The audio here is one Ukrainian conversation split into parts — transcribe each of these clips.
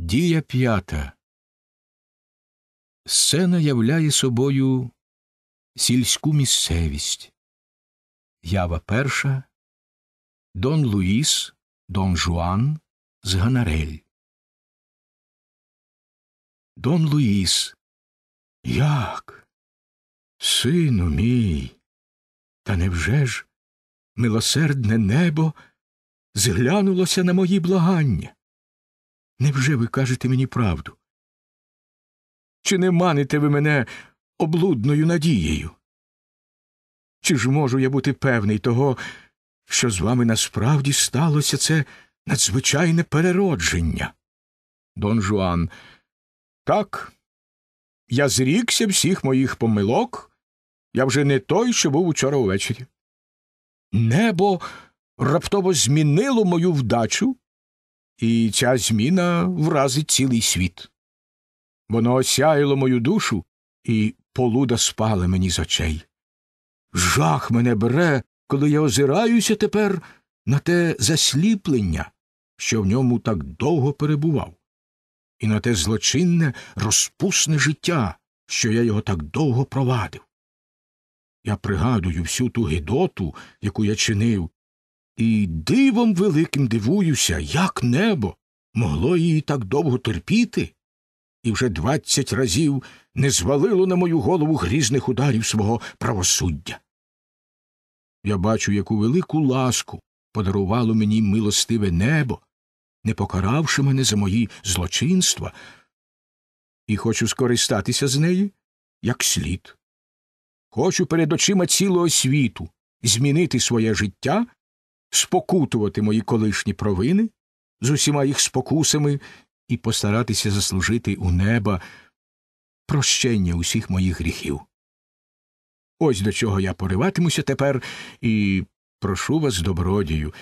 Дія п'ята. Сцена являє собою сільську місцевість. Ява перша. Дон Луїс, Дон Жуан з Ганарель. Дон Луїс. Як? Сину мій. Та невже ж милосердне небо зглянулося на мої благання? Невже ви кажете мені правду? Чи не маните ви мене облудною надією? Чи ж можу я бути певний того, що з вами насправді сталося це надзвичайне переродження? Дон Жуан. Так, я зрікся всіх моїх помилок. Я вже не той, що був учора увечері. Небо раптово змінило мою вдачу і ця зміна вразить цілий світ. Воно осяяло мою душу, і полуда спала мені з очей. Жах мене бере, коли я озираюся тепер на те засліплення, що в ньому так довго перебував, і на те злочинне, розпусне життя, що я його так довго провадив. Я пригадую всю ту гидоту, яку я чинив, і дивом великим дивуюся, як небо могло її так довго терпіти, і вже двадцять разів не звалило на мою голову грізних ударів свого правосуддя. Я бачу, яку велику ласку подарувало мені милостиве небо, не покаравши мене за мої злочинства, і хочу скористатися з неї як слід. Хочу перед очима цілого світу змінити своє життя спокутувати мої колишні провини з усіма їх спокусами і постаратися заслужити у неба прощення усіх моїх гріхів. Ось до чого я пориватимуся тепер і прошу вас, добродію,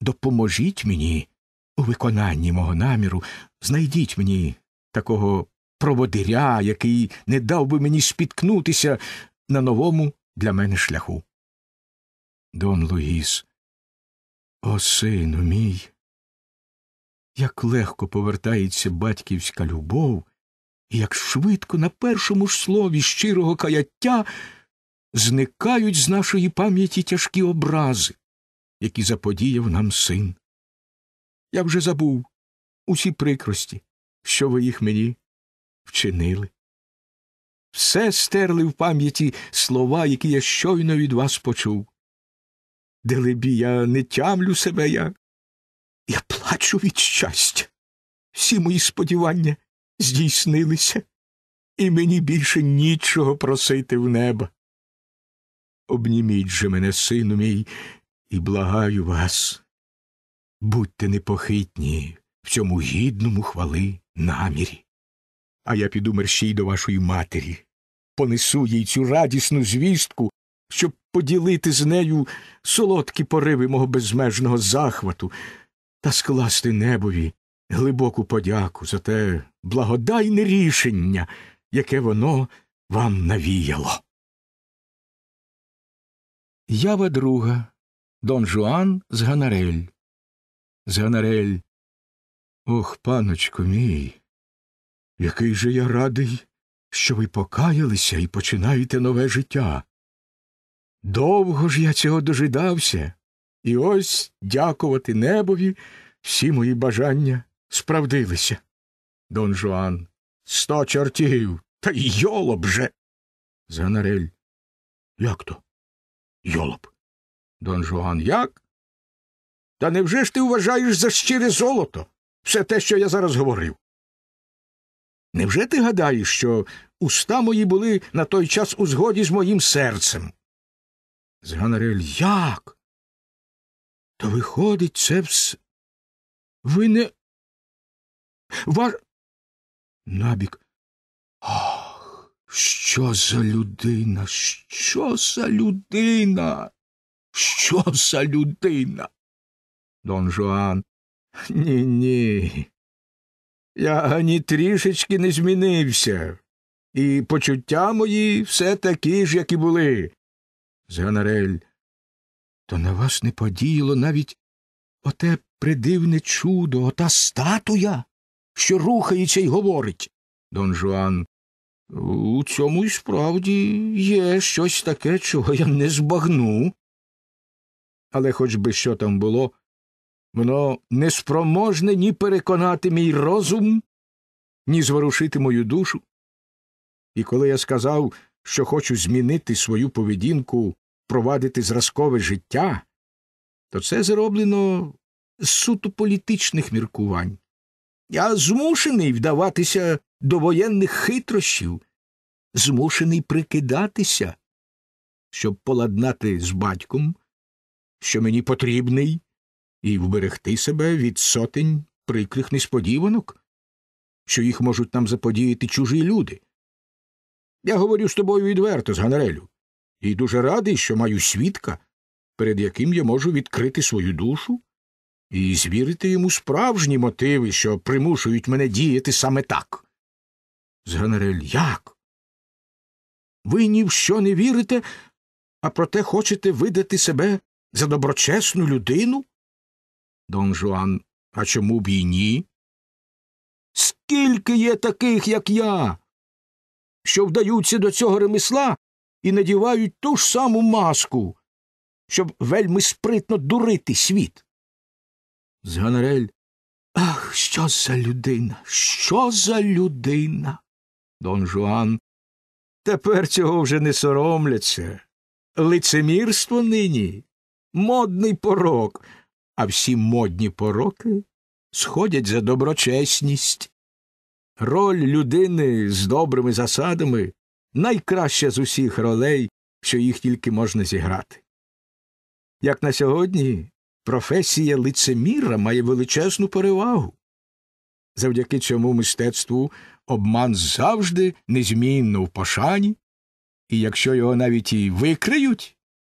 допоможіть мені у виконанні мого наміру, знайдіть мені такого проводиря, який не дав би мені спіткнутися на новому для мене шляху. Дон Луїс, о, сину мій, як легко повертається батьківська любов, і як швидко на першому ж слові щирого каяття зникають з нашої пам'яті тяжкі образи, які заподіяв нам син. Я вже забув усі прикрості, що ви їх мені вчинили. Все стерли в пам'яті слова, які я щойно від вас почув. Делебі, я не тямлю себе, я. Я плачу від щастя. Всі мої сподівання здійснилися, і мені більше нічого просити в небо. Обніміть же мене, сину мій, і благаю вас. Будьте непохитні в цьому гідному хвали намірі. А я піду мерщій до вашої матері, понесу їй цю радісну звістку щоб поділити з нею солодкі пориви мого безмежного захвату та скласти небові глибоку подяку за те благодайне рішення, яке воно вам навіяло. Ява друга Дон Жуан з Ганарель. З Ганарель. Ох, паночку мій. Який же я радий, що ви покаялися і починаєте нове життя. Довго ж я цього дожидався, і ось, дякувати небові, всі мої бажання справдилися. Дон Жуан. Сто чортів. Та й йолоб же. Занарель. Як то? Йолоб. Дон Жуан. Як? Та невже ж ти вважаєш за щире золото? Все те, що я зараз говорив. Невже ти гадаєш, що уста мої були на той час у згоді з моїм серцем? з Ганарель. Як? То виходить, це вс. Ви не. Ваш. Набік. Ах, що за людина, що за людина? Що за людина? Дон Жуан. Ні, ні. Я ані трішечки не змінився, і почуття мої все такі ж, як і були. Зеонарель, то на вас не подіяло навіть оте придивне чудо, ота статуя, що рухається й говорить. Дон Жуан. У цьому й справді є щось таке, чого я не збагну. Але хоч би що там було, воно неспроможне ні переконати мій розум, ні зворушити мою душу. І коли я сказав, що хочу змінити свою поведінку впровадити зразкове життя, то це зроблено з суто політичних міркувань. Я змушений вдаватися до воєнних хитрощів, змушений прикидатися, щоб поладнати з батьком, що мені потрібний, і вберегти себе від сотень прикрих несподіванок, що їх можуть нам заподіяти чужі люди. Я говорю з тобою відверто, з Ганарелю і дуже радий, що маю свідка, перед яким я можу відкрити свою душу і звірити йому справжні мотиви, що примушують мене діяти саме так. Зганерель, як? Ви ні в що не вірите, а проте хочете видати себе за доброчесну людину? Дон Жуан, а чому б і ні? Скільки є таких, як я, що вдаються до цього ремесла, і надівають ту ж саму маску, щоб вельми спритно дурити світ. Зганарель. Ах, що за людина, що за людина? Дон Жуан. Тепер цього вже не соромляться. Лицемірство нині модний порок, а всі модні пороки сходять за доброчесність. Роль людини з добрими засадами найкраща з усіх ролей, що їх тільки можна зіграти. Як на сьогодні, професія лицеміра має величезну перевагу, завдяки цьому мистецтву обман завжди незмінно в пошані, і якщо його навіть і викриють,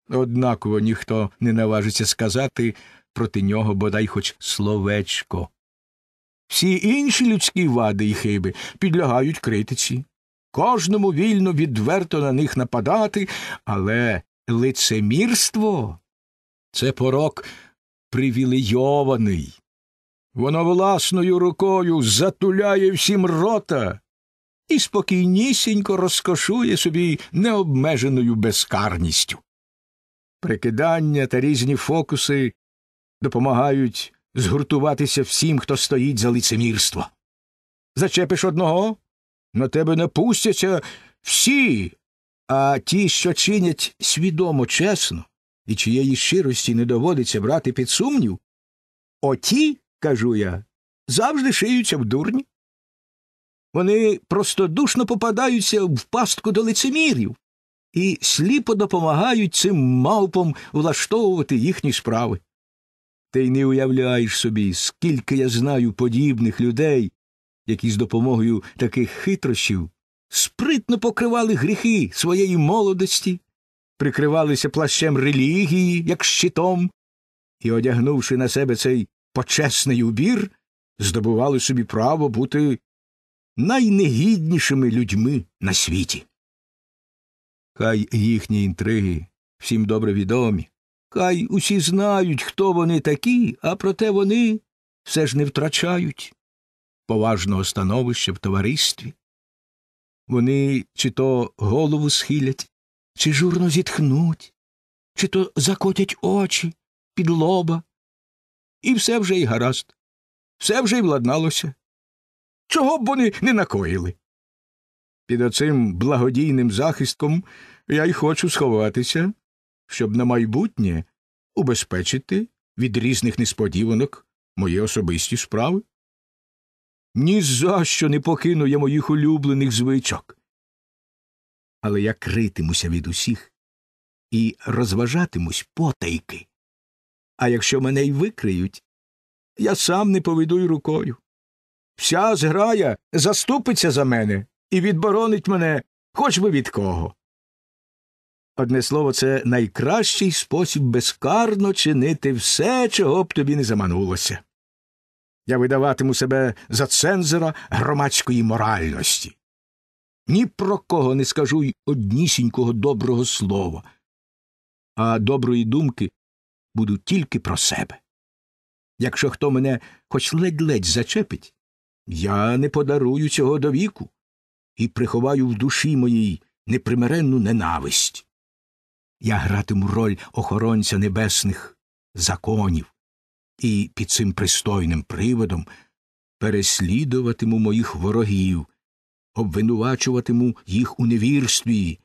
однаково ніхто не наважиться сказати проти нього бодай хоч словечко. Всі інші людські вади і хиби підлягають критиці кожному вільно відверто на них нападати, але лицемірство це порок привілейований. Воно власною рукою затуляє всім рота і спокійнісінько розкошує собі необмеженою безкарністю. Прикидання та різні фокуси допомагають згуртуватися всім, хто стоїть за лицемірство. Зачепиш одного, на тебе напустяться всі, а ті, що чинять свідомо чесно, і чиєї щирості не доводиться брати під сумнів, оті, кажу я, завжди шиються в дурні. Вони простодушно попадаються в пастку до лицемірів і сліпо допомагають цим мавпам влаштовувати їхні справи. Ти й не уявляєш собі, скільки я знаю подібних людей, які з допомогою таких хитрощів спритно покривали гріхи своєї молодості, прикривалися плащем релігії, як щитом, і, одягнувши на себе цей почесний убір, здобували собі право бути найнегіднішими людьми на світі. Хай їхні інтриги всім добре відомі, хай усі знають, хто вони такі, а проте вони все ж не втрачають поважного становища в товаристві. Вони чи то голову схилять, чи журно зітхнуть, чи то закотять очі під лоба. І все вже й гаразд, все вже й владналося. Чого б вони не накоїли? Під оцим благодійним захистком я й хочу сховатися, щоб на майбутнє убезпечити від різних несподіванок мої особисті справи. Ні за що не покину я моїх улюблених звичок. Але я критимуся від усіх і розважатимусь потайки. А якщо мене й викриють, я сам не поведу й рукою. Вся зграя заступиться за мене і відборонить мене хоч би від кого. Одне слово, це найкращий спосіб безкарно чинити все, чого б тобі не заманулося. Я видаватиму себе за цензора громадської моральності. Ні про кого не скажу й однісінького доброго слова, а доброї думки буду тільки про себе. Якщо хто мене хоч ледь-ледь зачепить, я не подарую цього до віку і приховаю в душі моїй непримиренну ненависть. Я гратиму роль охоронця небесних законів і під цим пристойним приводом переслідуватиму моїх ворогів, обвинувачуватиму їх у невірстві,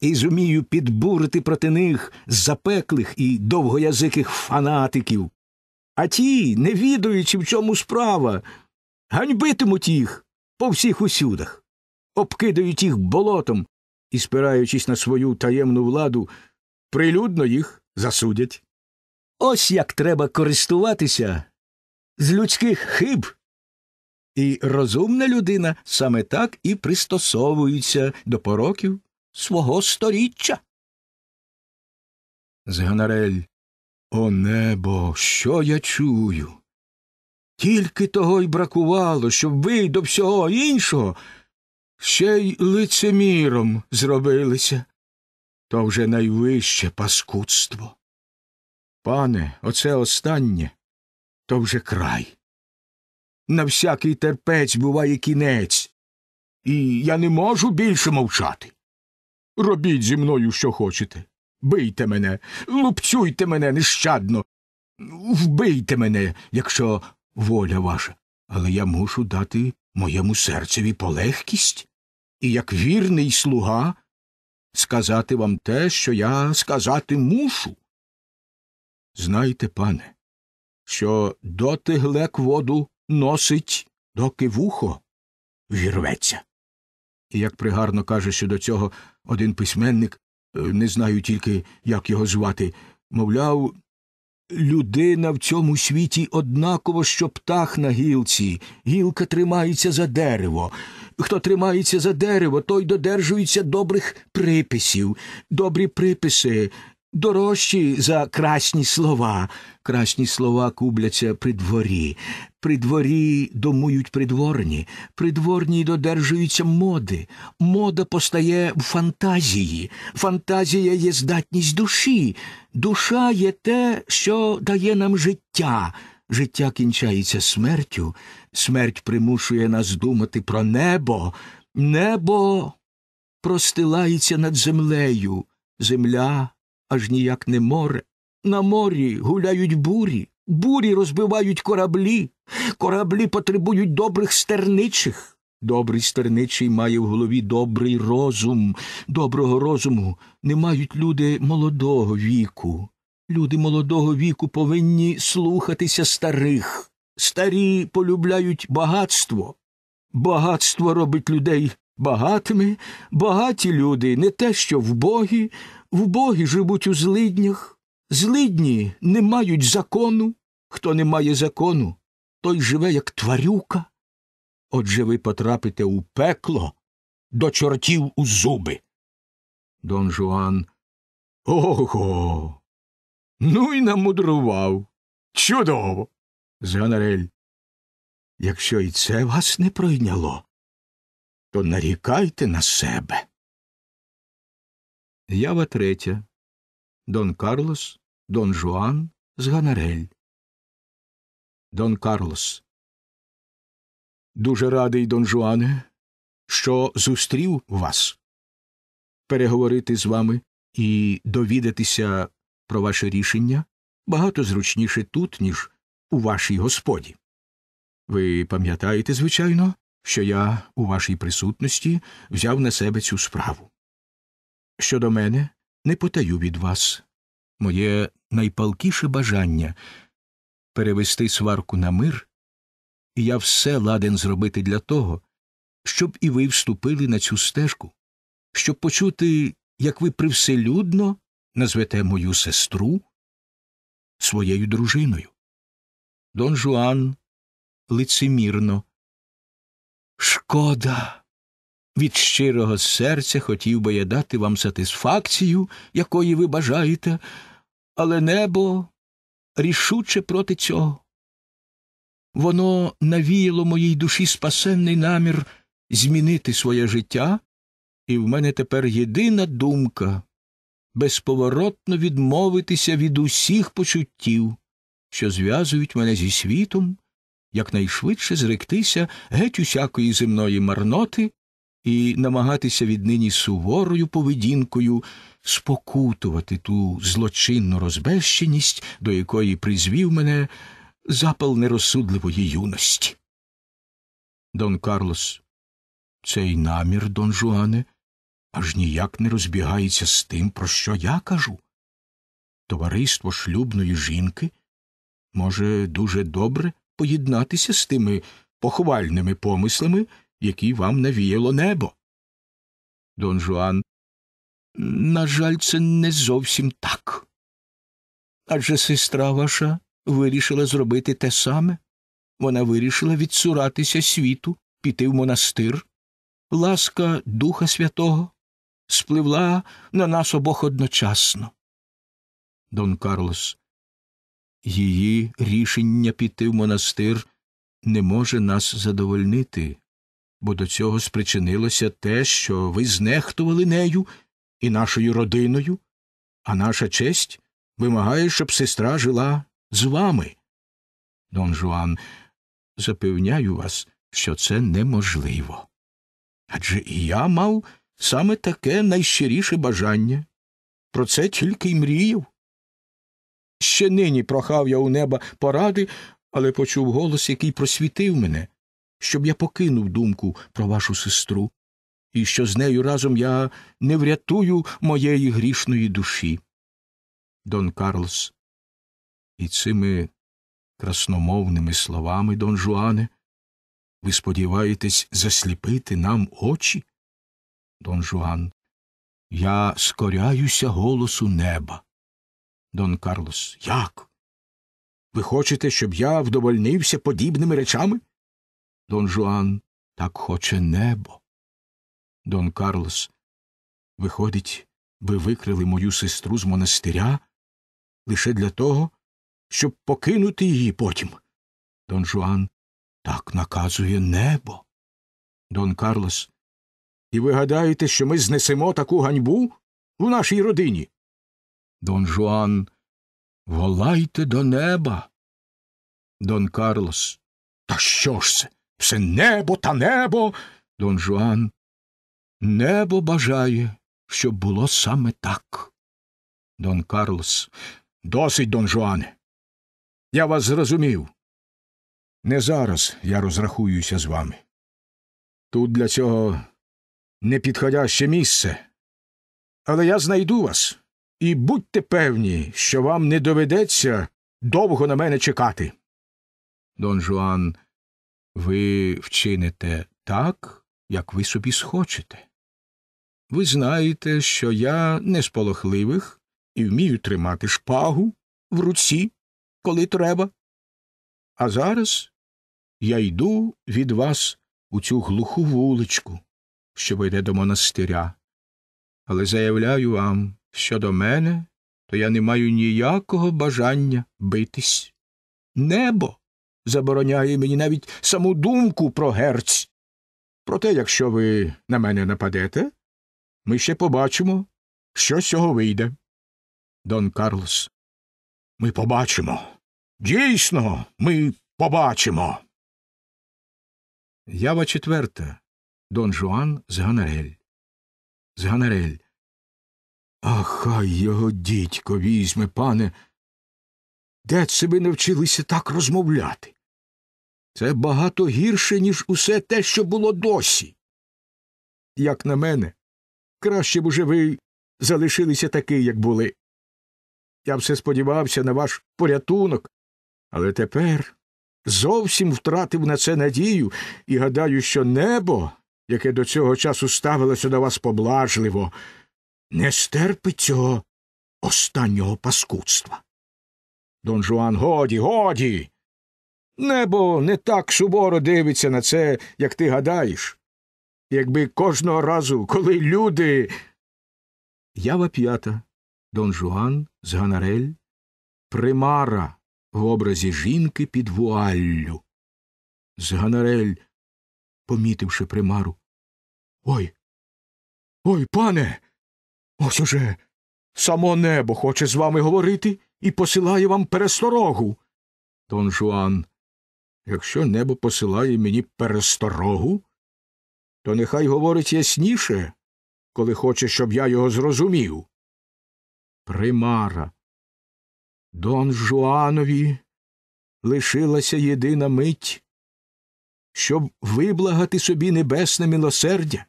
і зумію підбурити проти них запеклих і довгоязиких фанатиків. А ті, не відаючи, в чому справа, ганьбитимуть їх по всіх усюдах, обкидають їх болотом і, спираючись на свою таємну владу, прилюдно їх засудять. Ось як треба користуватися з людських хиб. І розумна людина саме так і пристосовується до пороків свого сторіччя. Зганарель. О небо, що я чую. Тільки того й бракувало, щоб ви до всього іншого ще й лицеміром зробилися. То вже найвище паскудство. Пане, оце останнє то вже край. На всякий терпець буває кінець, і я не можу більше мовчати. Робіть зі мною, що хочете. Бийте мене, лупцюйте мене нещадно, вбийте мене, якщо воля ваша, але я мушу дати моєму серцеві полегкість і, як вірний слуга, сказати вам те, що я сказати мушу. Знайте, пане, що доти глек воду носить, доки вухо вірветься. І як пригарно каже, що до цього один письменник, е, не знаю тільки, як його звати, мовляв, людина в цьому світі однаково, що птах на гілці, гілка тримається за дерево. Хто тримається за дерево, той додержується добрих приписів. Добрі приписи дорожчі за красні слова. Красні слова кубляться при дворі, при дворі домують придворні, придворні додержуються моди, мода постає в фантазії, фантазія є здатність душі, душа є те, що дає нам життя. Життя кінчається смертю, смерть примушує нас думати про небо, небо простилається над землею, земля аж ніяк не море. На морі гуляють бурі, бурі розбивають кораблі, кораблі потребують добрих стерничих. Добрий стерничий має в голові добрий розум. Доброго розуму не мають люди молодого віку. Люди молодого віку повинні слухатися старих. Старі полюбляють багатство. Багатство робить людей багатими, багаті люди не те, що вбогі. Вбогі живуть у злиднях, злидні не мають закону. Хто не має закону, той живе, як тварюка. Отже ви потрапите у пекло до чортів у зуби. Дон Жуан. Ого. Ну й намудрував. Чудово. Зганарель. Якщо і це вас не пройняло, то нарікайте на себе. Ява третя Дон Карлос, Дон Жуан з Ганарель. Дон Карлос. Дуже радий, Дон Жуане, що зустрів вас. Переговорити з вами і довідатися про ваше рішення багато зручніше тут, ніж у вашій господі. Ви пам'ятаєте, звичайно, що я у вашій присутності взяв на себе цю справу. Щодо мене, не потаю від вас. Моє найпалкіше бажання перевести сварку на мир, і я все ладен зробити для того, щоб і ви вступили на цю стежку, щоб почути, як ви привселюдно назвете мою сестру своєю дружиною. Дон Жуан лицемірно. Шкода. Від щирого серця хотів би я дати вам сатисфакцію, якої ви бажаєте, але небо рішуче проти цього. Воно навіяло моїй душі спасенний намір змінити своє життя, і в мене тепер єдина думка безповоротно відмовитися від усіх почуттів, що зв'язують мене зі світом, якнайшвидше зректися геть усякої земної марноти і намагатися віднині суворою поведінкою спокутувати ту злочинну розбещеність, до якої призвів мене запал нерозсудливої юності. Дон Карлос, цей намір, Дон Жуане, аж ніяк не розбігається з тим, про що я кажу. Товариство шлюбної жінки може дуже добре поєднатися з тими похвальними помислами, які вам навіяло небо. Дон Жуан. На жаль, це не зовсім так. Адже сестра ваша вирішила зробити те саме. Вона вирішила відсуратися світу, піти в монастир. Ласка Духа Святого спливла на нас обох одночасно. Дон Карлос. Її рішення піти в монастир не може нас задовольнити, бо до цього спричинилося те, що ви знехтували нею і нашою родиною, а наша честь вимагає, щоб сестра жила з вами. Дон Жуан, запевняю вас, що це неможливо. Адже і я мав саме таке найщиріше бажання. Про це тільки й мріяв. Ще нині прохав я у неба поради, але почув голос, який просвітив мене щоб я покинув думку про вашу сестру, і що з нею разом я не врятую моєї грішної душі. Дон Карлос. І цими красномовними словами, Дон Жуане, ви сподіваєтесь засліпити нам очі? Дон Жуан. Я скоряюся голосу неба. Дон Карлос. Як? Ви хочете, щоб я вдовольнився подібними речами? Дон Жуан так хоче небо. Дон Карлос, виходить, ви викрили мою сестру з монастиря лише для того, щоб покинути її потім. Дон Жуан так наказує небо. Дон Карлос. І ви гадаєте, що ми знесемо таку ганьбу у нашій родині? Дон Жуан. Волайте до неба. Дон Карлос. Та що ж це? Все небо та небо. Дон Жуан. Небо бажає, щоб було саме так. Дон Карлос. Досить, Дон Жуане. Я вас зрозумів. Не зараз я розрахуюся з вами. Тут для цього непідходяще місце. Але я знайду вас, і будьте певні, що вам не доведеться довго на мене чекати. Дон Жуан ви вчините так, як ви собі схочете. Ви знаєте, що я не з полохливих і вмію тримати шпагу в руці, коли треба. А зараз я йду від вас у цю глуху вуличку, що вийде до монастиря. Але заявляю вам, що до мене, то я не маю ніякого бажання битись. Небо забороняє мені навіть саму думку про герць. Проте, якщо ви на мене нападете, ми ще побачимо, що з цього вийде. Дон Карлос. Ми побачимо. Дійсно, ми побачимо. Ява четверта. Дон Жуан з Ганарель. З Ганарель. Ах, хай його дідько візьме, пане. Де це ви навчилися так розмовляти? Це багато гірше, ніж усе те, що було досі. Як на мене, краще б уже ви залишилися таки, як були. Я все сподівався на ваш порятунок, але тепер зовсім втратив на це надію і гадаю, що небо, яке до цього часу ставилося до вас поблажливо, не стерпить цього останнього паскудства. Дон Жуан годі, годі. Небо не так суворо дивиться на це, як ти гадаєш. Якби кожного разу, коли люди. Ява п'ята Дон Жуан з Ганарель, примара в образі жінки під вуаллю. З Ганарель, помітивши примару. Ой. Ой, пане. Ось уже само небо хоче з вами говорити і посилає вам пересторогу. Дон Жуан. Якщо небо посилає мені пересторогу, то нехай говорить ясніше, коли хоче, щоб я його зрозумів. Примара. Дон Жуанові лишилася єдина мить, щоб виблагати собі небесне милосердя.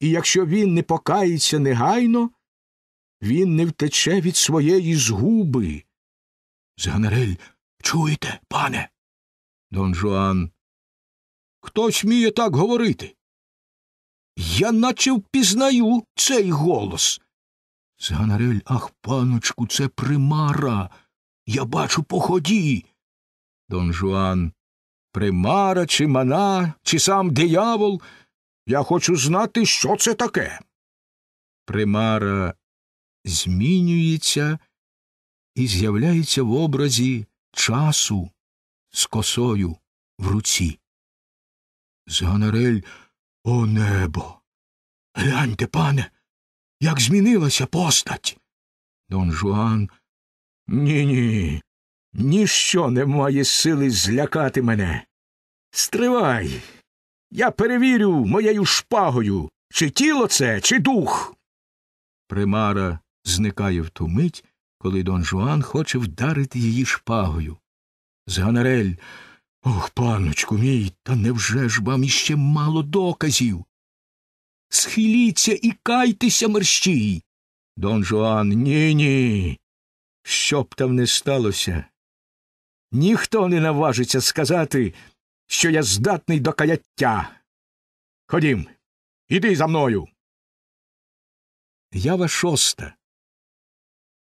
І якщо він не покається негайно, він не втече від своєї згуби. Зганерель, чуєте, пане? Дон Жуан. Хто сміє так говорити? Я наче впізнаю цей голос. Зганарель, ах, паночку, це примара. Я бачу по ході. Дон Жуан. Примара, чи мана, чи сам диявол. Я хочу знати, що це таке. Примара змінюється і з'являється в образі часу з косою в руці. Зганарель о небо. Гляньте, пане, як змінилася постать. Дон Жуан. Ні, ні. Ніщо не має сили злякати мене. Стривай. Я перевірю моєю шпагою, чи тіло це, чи дух. Примара зникає в ту мить, коли Дон Жуан хоче вдарити її шпагою. Зганарель. Ох, паночку мій, та невже ж вам іще мало доказів? Схиліться і кайтеся мерщій. Дон Жуан, ні, ні. Що б там не сталося? Ніхто не наважиться сказати, що я здатний до каяття. Ходім, іди за мною. Ява шоста.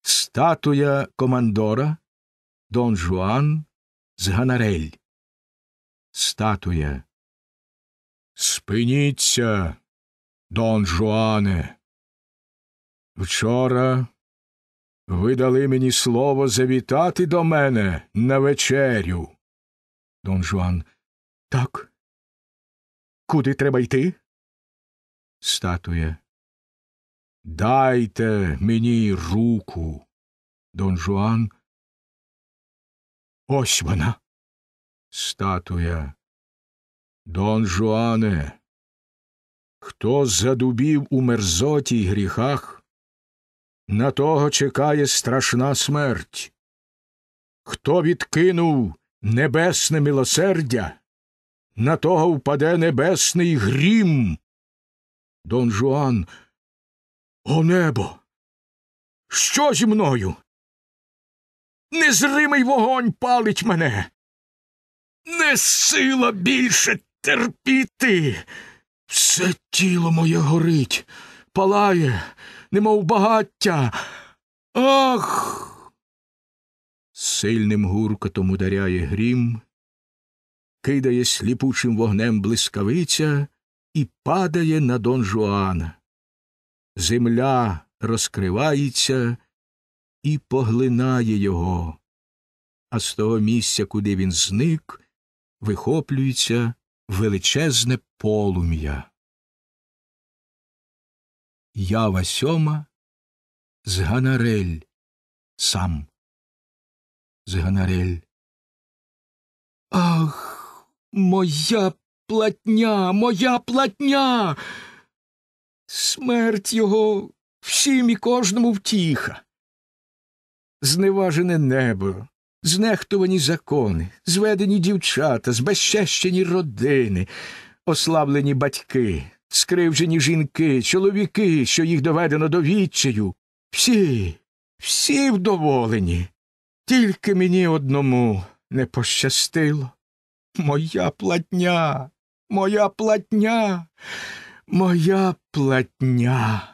Статуя командора Дон Жуан з Ганарель. Статуя. Спиніться, Дон Жуане. Вчора ви дали мені слово завітати до мене на вечерю. Дон Жуан. Так. Куди треба йти? Статуя. Дайте мені руку. Дон Жуан Ось вона. Статуя. Дон Жуане. Хто задубів у мерзоті й гріхах, на того чекає страшна смерть. Хто відкинув небесне милосердя, на того впаде небесний грім. Дон Жуан, о небо! Що зі мною? Незримий вогонь палить мене. Не сила більше терпіти. Все тіло моє горить, палає, немов багаття. Ах. Сильним гуркотом ударяє грім, кидає сліпучим вогнем блискавиця і падає на Дон Жуана. Земля розкривається і поглинає його, а з того місця, куди він зник, вихоплюється величезне полум'я. Ява сьома з Ганарель сам. З Ганарель. Ах, моя платня, моя платня. Смерть його всім і кожному втіха зневажене небо, знехтувані закони, зведені дівчата, збезчещені родини, ослаблені батьки, скривджені жінки, чоловіки, що їх доведено до відчаю. Всі, всі вдоволені. Тільки мені одному не пощастило. Моя платня, моя платня, моя платня.